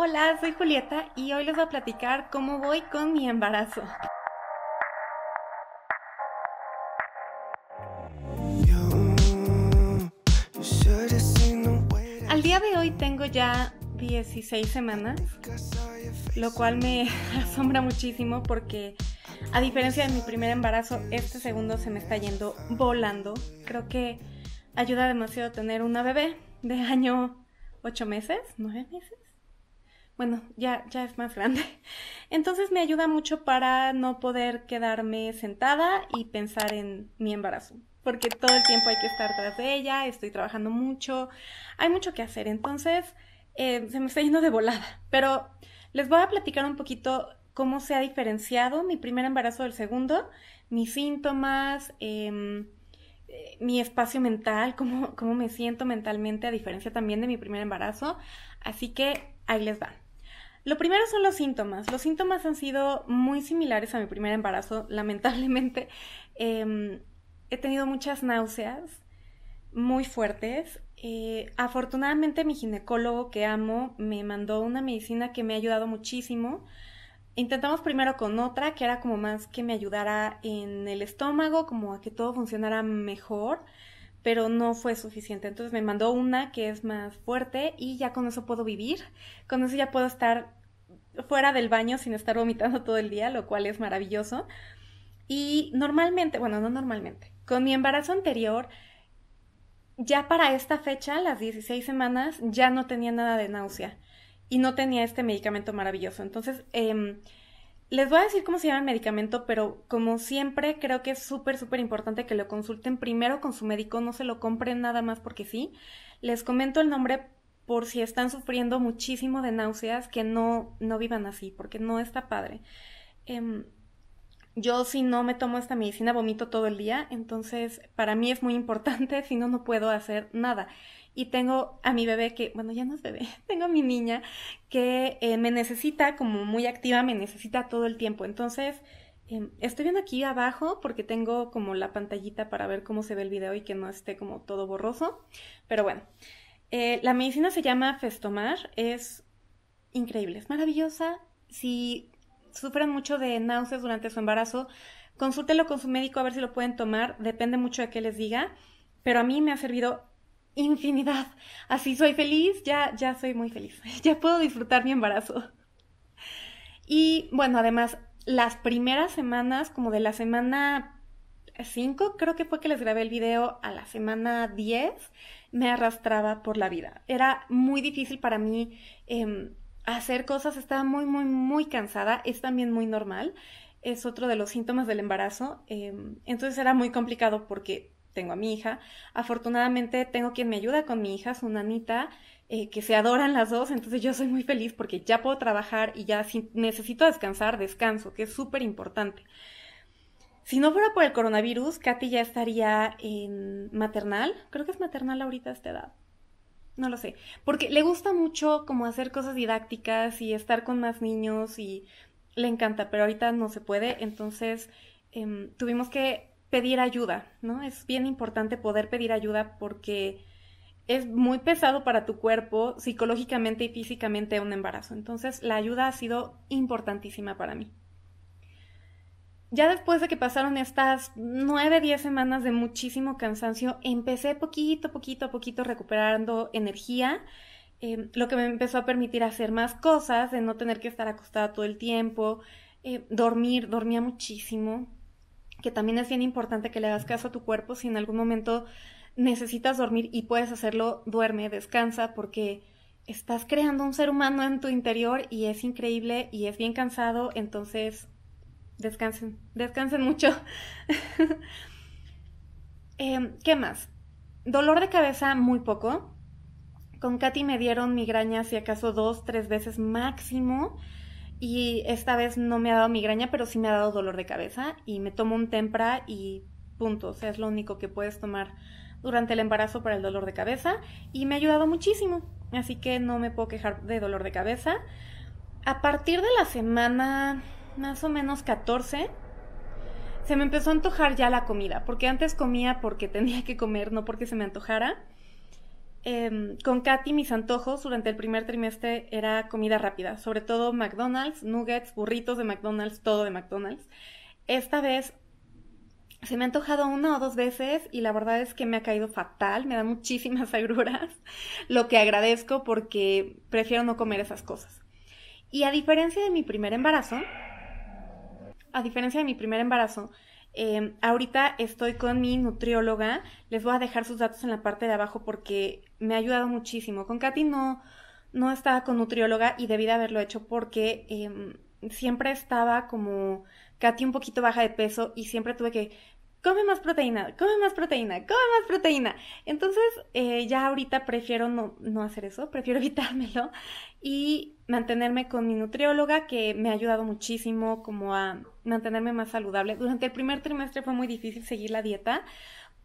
Hola, soy Julieta y hoy les voy a platicar cómo voy con mi embarazo. Al día de hoy tengo ya 16 semanas, lo cual me asombra muchísimo porque a diferencia de mi primer embarazo, este segundo se me está yendo volando. Creo que ayuda demasiado tener una bebé de año 8 meses, 9 meses bueno, ya, ya es más grande. Entonces me ayuda mucho para no poder quedarme sentada y pensar en mi embarazo, porque todo el tiempo hay que estar tras de ella, estoy trabajando mucho, hay mucho que hacer, entonces eh, se me está yendo de volada, pero les voy a platicar un poquito cómo se ha diferenciado mi primer embarazo del segundo, mis síntomas, em, eh, mi espacio mental, cómo, cómo me siento mentalmente a diferencia también de mi primer embarazo. Así que ahí les va. Lo primero son los síntomas. Los síntomas han sido muy similares a mi primer embarazo, lamentablemente. Em, he tenido muchas náuseas muy fuertes. Eh, afortunadamente mi ginecólogo que amo me mandó una medicina que me ha ayudado muchísimo. Intentamos primero con otra que era como más que me ayudara en el estómago, como a que todo funcionara mejor, pero no fue suficiente. Entonces me mandó una que es más fuerte y ya con eso puedo vivir, con eso ya puedo estar fuera del baño sin estar vomitando todo el día, lo cual es maravilloso. Y normalmente, bueno, no normalmente, con mi embarazo anterior, ya para esta fecha, las 16 semanas, ya no tenía nada de náusea y no tenía este medicamento maravilloso. Entonces, em, les voy a decir cómo se llama el medicamento, pero como siempre creo que es súper, súper importante que lo consulten primero con su médico, no se lo compren nada más porque sí. Les comento el nombre por si están sufriendo muchísimo de náuseas, que no, no vivan así, porque no está padre. Em, yo si no me tomo esta medicina vomito todo el día, entonces para mí es muy importante, si no, no puedo hacer nada. Y tengo a mi bebé que, bueno, ya no es bebé, tengo a mi niña que eh, me necesita como muy activa, me necesita todo el tiempo. Entonces, em, estoy viendo aquí abajo porque tengo como la pantallita para ver cómo se ve el video y que no esté como todo borroso. Pero bueno, eh, la medicina se llama Festomar, es increíble, es maravillosa. Si sufren mucho de náuseas durante su embarazo, consúltelo con su médico a ver si lo pueden tomar, depende mucho de qué les diga, pero a mí me ha servido infinidad. Así soy feliz, ya, ya soy muy feliz, ya puedo disfrutar mi embarazo. Y bueno, además, las primeras semanas, como de la semana 5, creo que fue que les grabé el video a la semana 10, me arrastraba por la vida. Era muy difícil para mí em, hacer cosas, estaba muy, muy, muy cansada, es también muy normal, es otro de los síntomas del embarazo, em, entonces era muy complicado porque tengo a mi hija, afortunadamente tengo quien me ayuda con mi hija, su nanita, eh, que se adoran las dos, entonces yo soy muy feliz porque ya puedo trabajar y ya si necesito descansar, descanso, que es súper importante. Si no fuera por el coronavirus, Katy ya estaría en maternal. Creo que es maternal ahorita a esta edad. No lo sé. Porque le gusta mucho como hacer cosas didácticas y estar con más niños y le encanta, pero ahorita no se puede. Entonces em, tuvimos que pedir ayuda, ¿no? Es bien importante poder pedir ayuda porque es muy pesado para tu cuerpo psicológicamente y físicamente un embarazo. Entonces la ayuda ha sido importantísima para mí. Ya después de que pasaron estas nueve, diez semanas de muchísimo cansancio, empecé poquito, poquito, a poquito recuperando energía, em, lo que me empezó a permitir hacer más cosas, de no tener que estar acostada todo el tiempo, em, dormir, dormía muchísimo, que también es bien importante que le hagas caso a tu cuerpo si en algún momento necesitas dormir y puedes hacerlo, duerme, descansa, porque estás creando un ser humano en tu interior y es increíble y es bien cansado, entonces descansen, descansen mucho. Em, ¿Qué más? Dolor de cabeza muy poco. Con Katy me dieron migraña si acaso dos, tres veces máximo. Y esta vez no me ha dado migraña, pero sí me ha dado dolor de cabeza. Y me tomo un tempra y punto. O sea, es lo único que puedes tomar durante el embarazo para el dolor de cabeza. Y me ha ayudado muchísimo. Así que no me puedo quejar de dolor de cabeza. A partir de la semana más o menos 14, se me empezó a antojar ya la comida, porque antes comía porque tenía que comer, no porque se me antojara. Em, con Katy mis antojos durante el primer trimestre era comida rápida, sobre todo McDonald's, nuggets, burritos de McDonald's, todo de McDonald's. Esta vez se me ha antojado una o dos veces y la verdad es que me ha caído fatal, me da muchísimas agruras, lo que agradezco porque prefiero no comer esas cosas. Y a diferencia de mi primer embarazo, a diferencia de mi primer embarazo, em, ahorita estoy con mi nutrióloga. Les voy a dejar sus datos en la parte de abajo porque me ha ayudado muchísimo. Con Katy no, no estaba con nutrióloga y debí de haberlo hecho porque em, siempre estaba como Katy un poquito baja de peso y siempre tuve que come más proteína, come más proteína, come más proteína. Entonces, eh, ya ahorita prefiero no, no, hacer eso, prefiero evitármelo. Y mantenerme con mi nutrióloga, que me ha ayudado muchísimo como a mantenerme más saludable. Durante el primer trimestre fue muy difícil seguir la dieta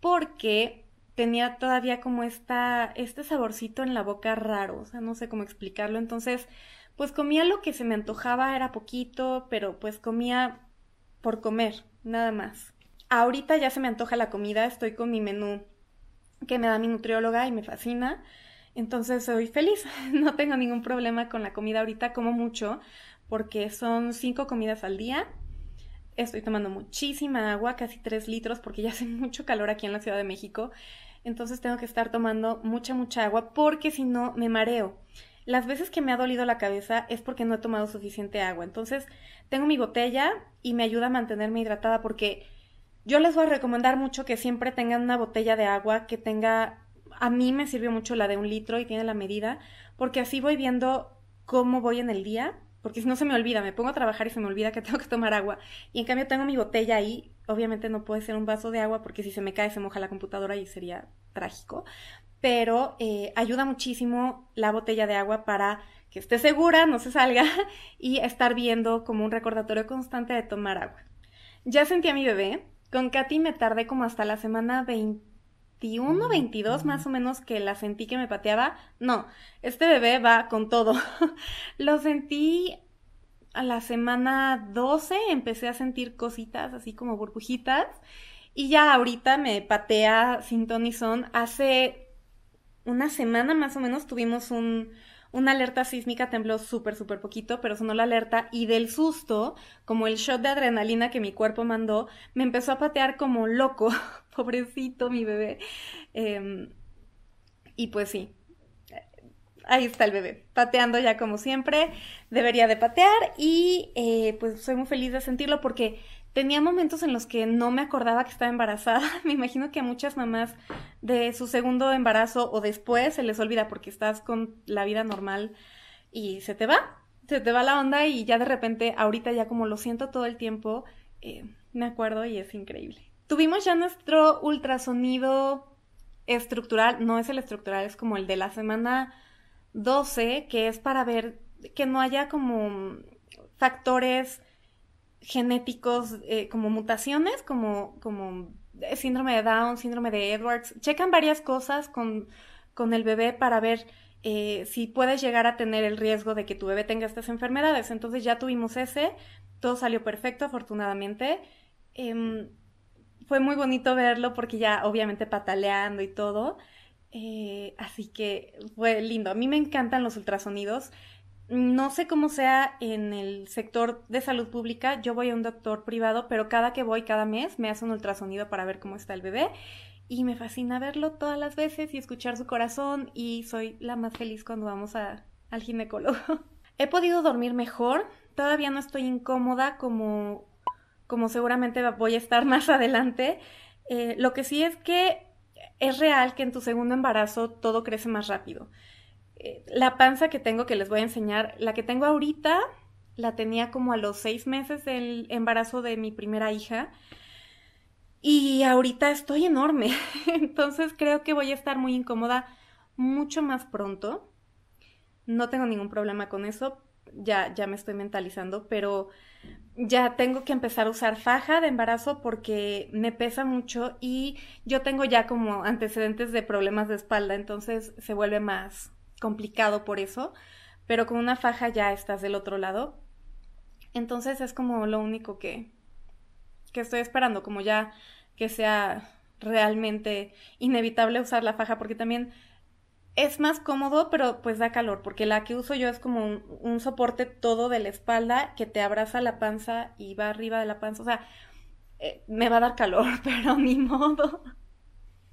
porque tenía todavía como esta, este saborcito en la boca raro, o sea, no sé cómo explicarlo. Entonces, pues comía lo que se me antojaba, era poquito, pero pues comía por comer, nada más. Ahorita ya se me antoja la comida, estoy con mi menú que me da mi nutrióloga y me fascina entonces soy feliz, no tengo ningún problema con la comida ahorita, como mucho, porque son cinco comidas al día. Estoy tomando muchísima agua, casi tres litros, porque ya hace mucho calor aquí en la Ciudad de México. Entonces tengo que estar tomando mucha, mucha agua, porque si no me mareo. Las veces que me ha dolido la cabeza es porque no he tomado suficiente agua. Entonces tengo mi botella y me ayuda a mantenerme hidratada, porque yo les voy a recomendar mucho que siempre tengan una botella de agua que tenga a mí me sirvió mucho la de un litro y tiene la medida, porque así voy viendo cómo voy en el día, porque si no se me olvida, me pongo a trabajar y se me olvida que tengo que tomar agua. Y en cambio tengo mi botella ahí, obviamente no puede ser un vaso de agua porque si se me cae se moja la computadora y sería trágico. Pero eh, ayuda muchísimo la botella de agua para que esté segura, no se salga y estar viendo como un recordatorio constante de tomar agua. Ya sentí a mi bebé. Con Katy me tardé como hasta la semana 20 21, 22 mm, más o menos que la sentí que me pateaba. No, este bebé va con todo. Lo sentí a la semana 12, empecé a sentir cositas así como burbujitas. Y ya ahorita me patea sin y Son. Hace una semana más o menos tuvimos un, una alerta sísmica, tembló súper, súper poquito, pero sonó la alerta y del susto, como el shot de adrenalina que mi cuerpo mandó, me empezó a patear como loco. pobrecito mi bebé. Em, y pues sí, ahí está el bebé, pateando ya como siempre, debería de patear y eh, pues soy muy feliz de sentirlo porque tenía momentos en los que no me acordaba que estaba embarazada. Me imagino que a muchas mamás de su segundo embarazo o después se les olvida porque estás con la vida normal y se te va, se te va la onda y ya de repente ahorita ya como lo siento todo el tiempo, eh, me acuerdo y es increíble. Tuvimos ya nuestro ultrasonido estructural, no es el estructural, es como el de la semana 12, que es para ver que no haya como factores genéticos, eh, como mutaciones, como, como síndrome de Down, síndrome de Edwards. Checan varias cosas con, el bebé para ver eh, si puedes llegar a tener el riesgo de que tu bebé tenga estas enfermedades. Entonces ya tuvimos ese, todo salió perfecto, afortunadamente. Em, fue muy bonito verlo porque ya obviamente pataleando y todo. Eh, así que fue lindo. A mí me encantan los ultrasonidos. No sé cómo sea en el sector de salud pública. Yo voy a un doctor privado, pero cada que voy, cada mes, me hace un ultrasonido para ver cómo está el bebé. Y me fascina verlo todas las veces y escuchar su corazón. Y soy la más feliz cuando vamos a, al ginecólogo. He podido dormir mejor. Todavía no estoy incómoda como como seguramente voy a estar más adelante. Eh, lo que sí es que es real que en tu segundo embarazo todo crece más rápido. Eh, la panza que tengo, que les voy a enseñar, la que tengo ahorita, la tenía como a los seis meses del embarazo de mi primera hija. Y ahorita estoy enorme, entonces creo que voy a estar muy incómoda mucho más pronto. No tengo ningún problema con eso, ya, ya me estoy mentalizando, pero ya tengo que empezar a usar faja de embarazo porque me pesa mucho y yo tengo ya como antecedentes de problemas de espalda, entonces se vuelve más complicado por eso, pero con una faja ya estás del otro lado. Entonces es como lo único que, que estoy esperando, como ya que sea realmente inevitable usar la faja, porque también es más cómodo, pero pues da calor, porque la que uso yo es como un, soporte todo de la espalda que te abraza la panza y va arriba de la panza. O sea, eh, me va a dar calor, pero ni modo.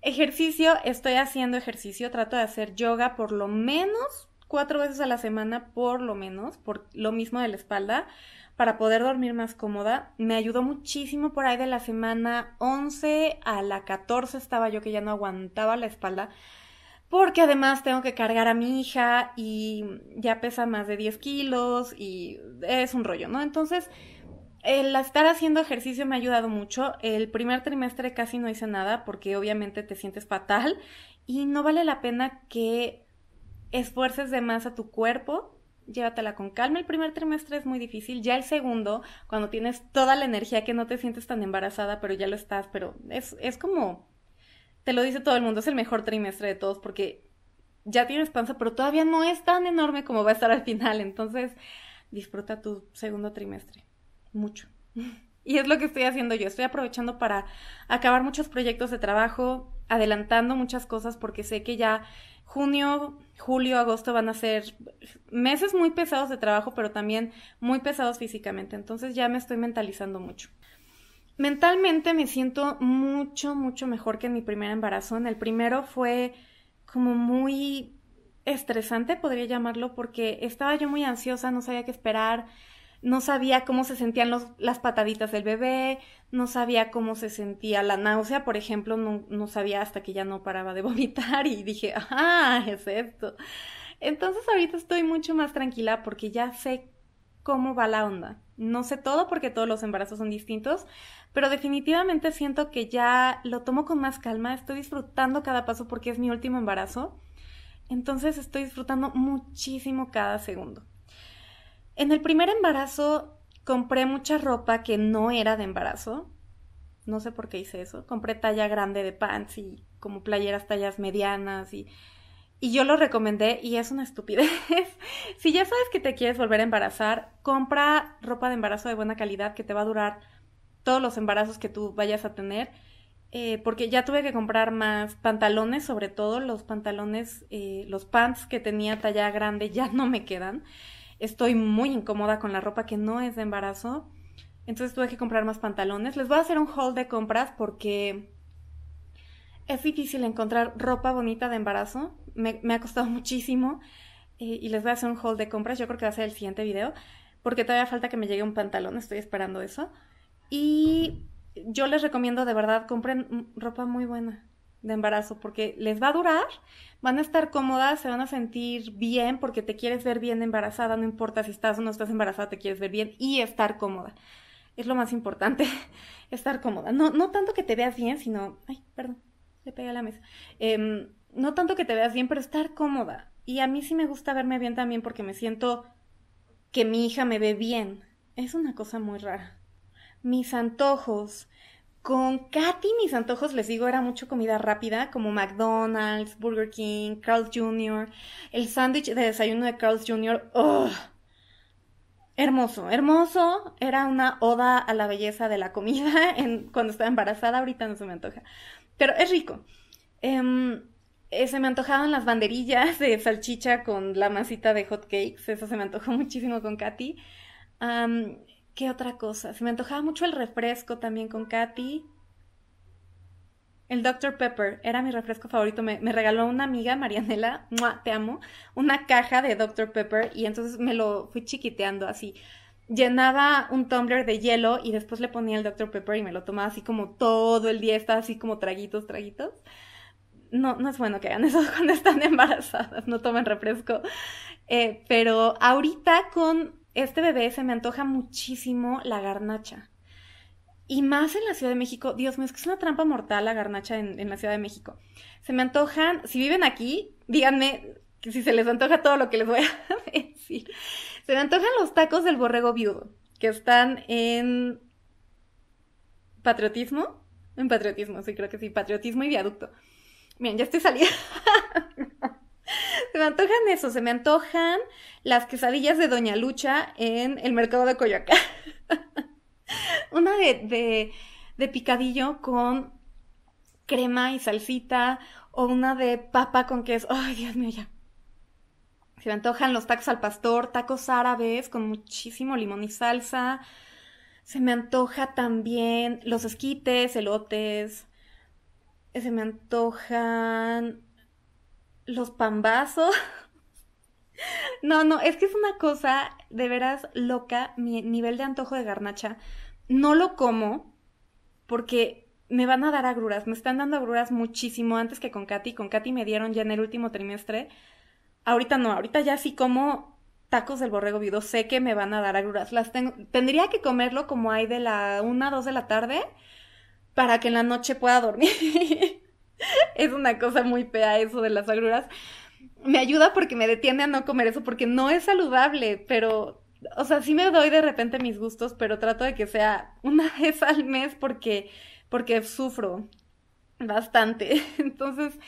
Ejercicio, estoy haciendo ejercicio, trato de hacer yoga por lo menos cuatro veces a la semana, por lo menos, por lo mismo de la espalda, para poder dormir más cómoda. Me ayudó muchísimo por ahí de la semana 11 a la 14 estaba yo que ya no aguantaba la espalda porque además tengo que cargar a mi hija y ya pesa más de 10 kilos y es un rollo, ¿no? Entonces, el estar haciendo ejercicio me ha ayudado mucho. El primer trimestre casi no hice nada porque obviamente te sientes fatal y no vale la pena que esfuerces de más a tu cuerpo. Llévatela con calma. El primer trimestre es muy difícil. Ya el segundo, cuando tienes toda la energía que no te sientes tan embarazada, pero ya lo estás, pero es, es como te lo dice todo el mundo, es el mejor trimestre de todos porque ya tienes panza, pero todavía no es tan enorme como va a estar al final. Entonces, disfruta tu segundo trimestre. Mucho. Y es lo que estoy haciendo yo. Estoy aprovechando para acabar muchos proyectos de trabajo, adelantando muchas cosas porque sé que ya junio, julio, agosto van a ser meses muy pesados de trabajo, pero también muy pesados físicamente. Entonces ya me estoy mentalizando mucho. Mentalmente me siento mucho, mucho mejor que en mi primer embarazo. el primero fue como muy estresante, podría llamarlo, porque estaba yo muy ansiosa, no sabía qué esperar, no sabía cómo se sentían las pataditas del bebé, no sabía cómo se sentía la náusea, por ejemplo, no, sabía hasta que ya no paraba de vomitar y dije, ah, es esto. Entonces ahorita estoy mucho más tranquila porque ya sé cómo va la onda. No sé todo porque todos los embarazos son distintos, pero definitivamente siento que ya lo tomo con más calma, estoy disfrutando cada paso porque es mi último embarazo, entonces estoy disfrutando muchísimo cada segundo. En el primer embarazo compré mucha ropa que no era de embarazo, no sé por qué hice eso, compré talla grande de pants y como playeras tallas medianas y y yo lo recomendé y es una estupidez. si ya sabes que te quieres volver a embarazar, compra ropa de embarazo de buena calidad que te va a durar todos los embarazos que tú vayas a tener. Eh, porque ya tuve que comprar más pantalones, sobre todo los pantalones, eh, los pants que tenía talla grande ya no me quedan. Estoy muy incómoda con la ropa que no es de embarazo. Entonces tuve que comprar más pantalones. Les voy a hacer un haul de compras porque es difícil encontrar ropa bonita de embarazo. Me, ha costado muchísimo. Eh, y les voy a hacer un haul de compras. Yo creo que va a ser el siguiente video. Porque todavía falta que me llegue un pantalón. Estoy esperando eso. Y yo les recomiendo de verdad, compren ropa muy buena de embarazo. Porque les va a durar. Van a estar cómodas. Se van a sentir bien. Porque te quieres ver bien embarazada. No importa si estás o no estás embarazada. Te quieres ver bien y estar cómoda es lo más importante, estar cómoda. No, no tanto que te veas bien, sino, ay, perdón, le pega a la mesa. Em, no tanto que te veas bien, pero estar cómoda. Y a mí sí me gusta verme bien también porque me siento que mi hija me ve bien. Es una cosa muy rara. Mis antojos. Con Katy mis antojos, les digo, era mucho comida rápida, como McDonald's, Burger King, Carl's Jr. El sándwich de desayuno de Carl's Jr. Hermoso, hermoso. Era una oda a la belleza de la comida en, cuando estaba embarazada, ahorita no se me antoja. Pero es rico. Em, eh, se me antojaban las banderillas de salchicha con la masita de hot cakes. Eso se me antojó muchísimo con Katy. ¿Qué otra cosa? Se me antojaba mucho el refresco también con Katy. El Dr. Pepper era mi refresco favorito. Me, regaló una amiga, Marianela, No, te amo, una caja de Dr. Pepper y entonces me lo fui chiquiteando así llenaba un tumbler de hielo y después le ponía el Dr. Pepper y me lo tomaba así como todo el día, estaba así como traguitos, traguitos. No, no es bueno que hagan eso cuando están embarazadas, no tomen refresco. Eh, pero ahorita con este bebé se me antoja muchísimo la garnacha. Y más en la Ciudad de México, Dios mío, es que es una trampa mortal la garnacha en, la Ciudad de México. Se me antojan, si viven aquí, díganme si se les antoja todo lo que les voy a decir. Se me antojan los tacos del borrego viudo, que están en patriotismo. En patriotismo, sí, creo que sí. Patriotismo y viaducto. Miren, ya estoy salida. se me antojan eso, se me antojan las quesadillas de Doña Lucha en el mercado de Coyoacán. Una de, de, de picadillo con crema y salsita o una de papa con queso. Ay, Dios mío, ya. Se me antojan los tacos al pastor, tacos árabes con muchísimo limón y salsa. Se me antoja también los esquites, elotes. Se me antojan los pambazos. No, no, es que es una cosa de veras loca mi nivel de antojo de garnacha. No lo como porque me van a dar agruras. Me están dando agruras muchísimo antes que con Katy. Con Katy me dieron ya en el último trimestre Ahorita no, ahorita ya sí como tacos del borrego viudo, sé que me van a dar agruras. Las tengo, tendría que comerlo como hay de la 1 a 2 de la tarde para que en la noche pueda dormir. es una cosa muy fea eso de las agruras. Me ayuda porque me detiene a no comer eso porque no es saludable, pero o sea, sí me doy de repente mis gustos, pero trato de que sea una vez al mes porque porque sufro bastante. Entonces,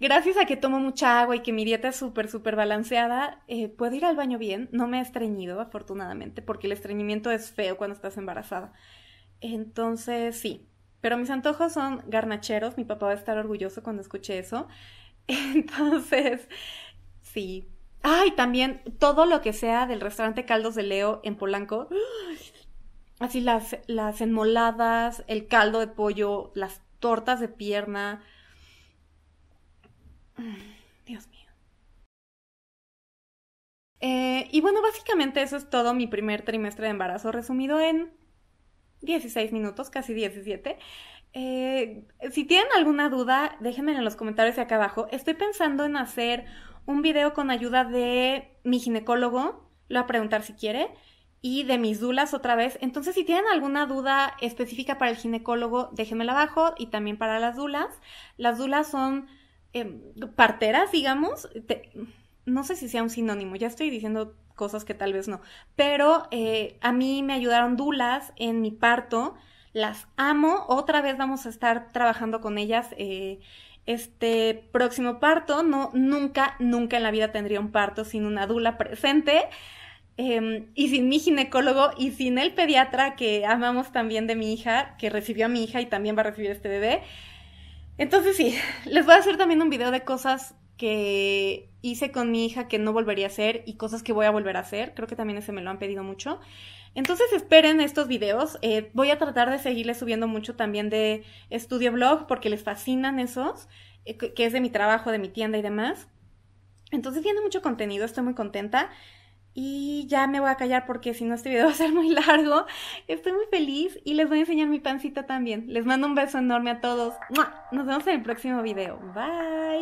gracias a que tomo mucha agua y que mi dieta es súper, súper balanceada, eh, puedo ir al baño bien. No me he estreñido, afortunadamente, porque el estreñimiento es feo cuando estás embarazada. Entonces, sí. Pero mis antojos son garnacheros. Mi papá va a estar orgulloso cuando escuche eso. Entonces, sí. Ay, ah, también todo lo que sea del restaurante Caldos de Leo en Polanco. Así las, las enmoladas, el caldo de pollo, las tortas de pierna, Dios mío. Eh, y bueno, básicamente eso es todo mi primer trimestre de embarazo resumido en 16 minutos, casi 17. Eh, si tienen alguna duda, déjenme en los comentarios de acá abajo. Estoy pensando en hacer un video con ayuda de mi ginecólogo, lo voy a preguntar si quiere, y de mis dulas otra vez. Entonces, si tienen alguna duda específica para el ginecólogo, déjenmela abajo y también para las dulas. Las dulas son Em, parteras, digamos, no sé si sea un sinónimo, ya estoy diciendo cosas que tal vez no, pero eh, a mí me ayudaron dulas en mi parto, las amo, otra vez vamos a estar trabajando con ellas. Eh, este próximo parto, no, nunca, nunca en la vida tendría un parto sin una dula presente. Em, y sin mi ginecólogo y sin el pediatra que amamos también de mi hija, que recibió a mi hija y también va a recibir este bebé. Entonces sí, les voy a hacer también un video de cosas que hice con mi hija que no volvería a hacer y cosas que voy a volver a hacer. Creo que también ese me lo han pedido mucho. Entonces esperen estos videos. Eh, voy a tratar de seguirles subiendo mucho también de estudio blog porque les fascinan esos, eh, que es de mi trabajo, de mi tienda y demás. Entonces viene mucho contenido, estoy muy contenta. Y ya me voy a callar porque si no este video va a ser muy largo. Estoy muy feliz y les voy a enseñar mi pancita también. Les mando un beso enorme a todos. Nos vemos en el próximo video. Bye.